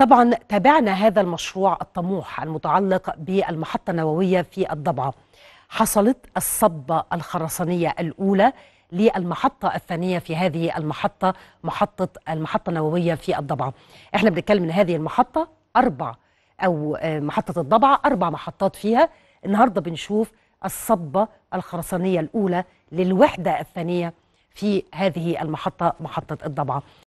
طبعا تابعنا هذا المشروع الطموح المتعلق بالمحطة النووية في الضبعة حصلت الصبة الخرسانية الأولى للمحطة الثانية في هذه المحطة محطة المحطة النووية في الضبعة احنا بنتكلم ان هذه المحطة أربع أو آه، محطة الضبعة أربع محطات فيها النهاردة بنشوف الصبة الخرسانية الأولى للوحدة الثانية في هذه المحطة محطة الضبعة